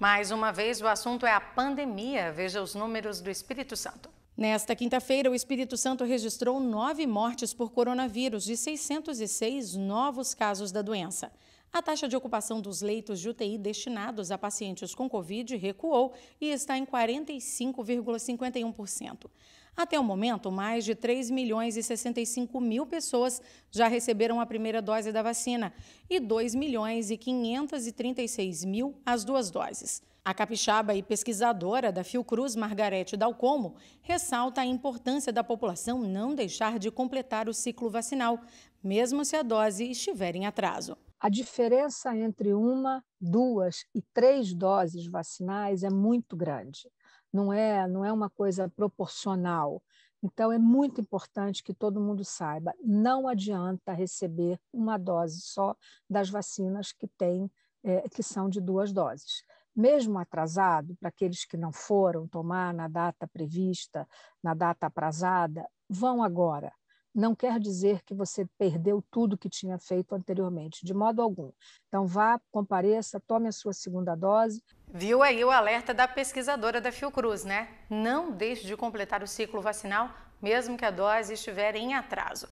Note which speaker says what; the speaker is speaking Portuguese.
Speaker 1: Mais uma vez, o assunto é a pandemia. Veja os números do Espírito Santo. Nesta quinta-feira, o Espírito Santo registrou nove mortes por coronavírus e 606 novos casos da doença. A taxa de ocupação dos leitos de UTI destinados a pacientes com Covid recuou e está em 45,51%. Até o momento, mais de 3 milhões e 65 mil pessoas já receberam a primeira dose da vacina e 2 milhões e 536 mil as duas doses. A capixaba e pesquisadora da Fiocruz, Margarete Dalcomo, ressalta a importância da população não deixar de completar o ciclo vacinal, mesmo se a dose estiver em atraso.
Speaker 2: A diferença entre uma, duas e três doses vacinais é muito grande. Não é, não é uma coisa proporcional. Então, é muito importante que todo mundo saiba: não adianta receber uma dose só das vacinas que, tem, é, que são de duas doses. Mesmo atrasado, para aqueles que não foram tomar na data prevista, na data aprazada, vão agora, não quer dizer que você perdeu tudo que tinha feito anteriormente, de modo algum. Então vá, compareça, tome a sua segunda dose.
Speaker 1: Viu aí o alerta da pesquisadora da Fiocruz, né? Não deixe de completar o ciclo vacinal, mesmo que a dose estiver em atraso.